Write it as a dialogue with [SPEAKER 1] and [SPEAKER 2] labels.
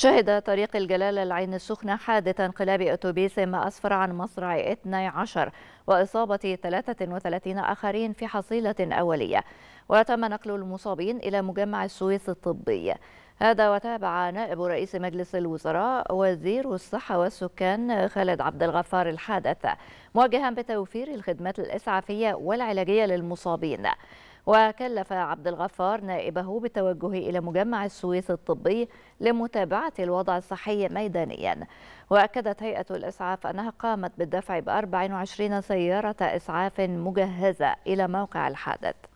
[SPEAKER 1] شهد طريق الجلالة العين السخنة حادث انقلاب أتوبيس ما أسفر عن مصرع 12 وإصابة 33 آخرين في حصيلة أولية وتم نقل المصابين إلى مجمع السويس الطبي هذا وتابع نائب رئيس مجلس الوزراء وزير الصحة والسكان خالد عبد الغفار الحادث موجها بتوفير الخدمات الإسعافية والعلاجية للمصابين وكلف عبد الغفار نائبه بالتوجه إلى مجمع السويس الطبي لمتابعة الوضع الصحي ميدانيا وأكدت هيئة الإسعاف أنها قامت بالدفع ب 24 سيارة إسعاف مجهزة إلى موقع الحادث